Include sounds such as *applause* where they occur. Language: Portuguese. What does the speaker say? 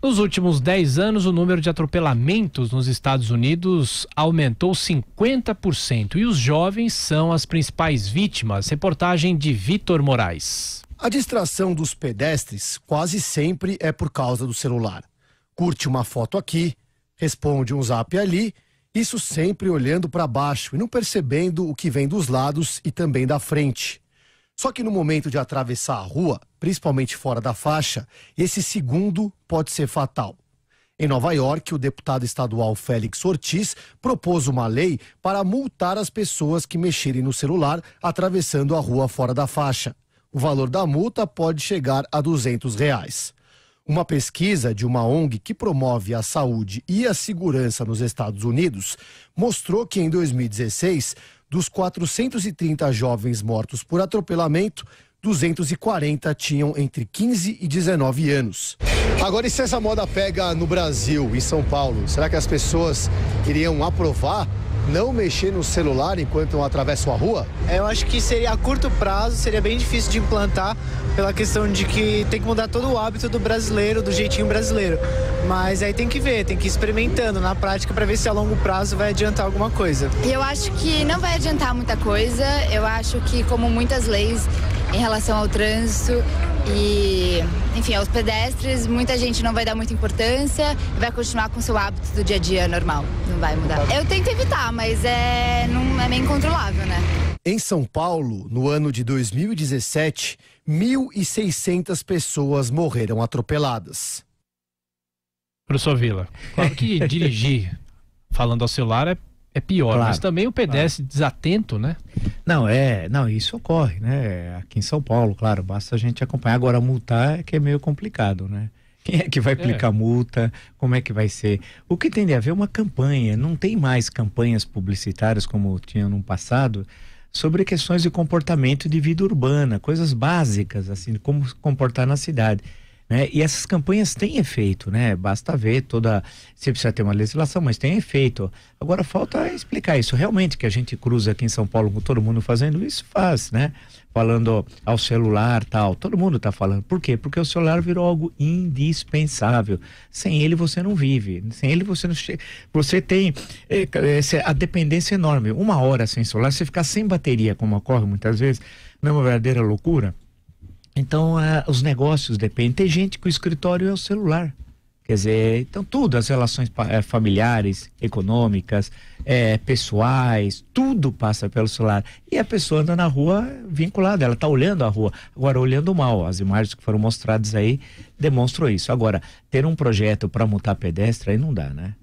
Nos últimos 10 anos, o número de atropelamentos nos Estados Unidos aumentou 50% e os jovens são as principais vítimas. Reportagem de Vitor Moraes. A distração dos pedestres quase sempre é por causa do celular. Curte uma foto aqui, responde um zap ali, isso sempre olhando para baixo e não percebendo o que vem dos lados e também da frente. Só que no momento de atravessar a rua, principalmente fora da faixa, esse segundo pode ser fatal. Em Nova York, o deputado estadual Félix Ortiz propôs uma lei para multar as pessoas que mexerem no celular atravessando a rua fora da faixa. O valor da multa pode chegar a 200 reais. Uma pesquisa de uma ONG que promove a saúde e a segurança nos Estados Unidos mostrou que em 2016 dos 430 jovens mortos por atropelamento, 240 tinham entre 15 e 19 anos. Agora, e se essa moda pega no Brasil, em São Paulo, será que as pessoas iriam aprovar não mexer no celular enquanto atravessam a rua? É, eu acho que seria a curto prazo, seria bem difícil de implantar pela questão de que tem que mudar todo o hábito do brasileiro, do jeitinho brasileiro. Mas aí tem que ver, tem que ir experimentando na prática para ver se a longo prazo vai adiantar alguma coisa. Eu acho que não vai adiantar muita coisa. Eu acho que como muitas leis, em relação ao trânsito e, enfim, aos pedestres. Muita gente não vai dar muita importância e vai continuar com seu hábito do dia a dia normal. Não vai mudar. Eu tento evitar, mas é, não, é meio incontrolável, né? Em São Paulo, no ano de 2017, 1.600 pessoas morreram atropeladas. Professor Vila, claro que *laughs* dirigir falando ao celular é é pior, claro, mas também o pedestre claro. desatento, né? Não, é, não, isso ocorre, né? Aqui em São Paulo, claro, basta a gente acompanhar. Agora, multar é que é meio complicado, né? *laughs* Quem é que vai é. aplicar é. multa? Como é que vai ser? O que tem de haver é uma campanha, não tem mais campanhas publicitárias como tinha no passado sobre questões de comportamento de vida urbana, coisas básicas, assim, como comportar na cidade. Né? E essas campanhas têm efeito, né? Basta ver toda. Você precisa ter uma legislação, mas tem efeito. Agora falta explicar isso. Realmente que a gente cruza aqui em São Paulo com todo mundo fazendo isso, faz, né? Falando ao celular tal. Todo mundo está falando. Por quê? Porque o celular virou algo indispensável. Sem ele você não vive. Sem ele você não chega. Você tem é, é, a dependência enorme. Uma hora sem celular, você ficar sem bateria, como ocorre muitas vezes, não é uma verdadeira loucura? Então, uh, os negócios dependem. Tem gente que o escritório é o celular. Quer dizer, então tudo, as relações é, familiares, econômicas, é, pessoais, tudo passa pelo celular. E a pessoa anda na rua vinculada, ela está olhando a rua, agora olhando mal. As imagens que foram mostradas aí demonstram isso. Agora, ter um projeto para multar pedestre aí não dá, né?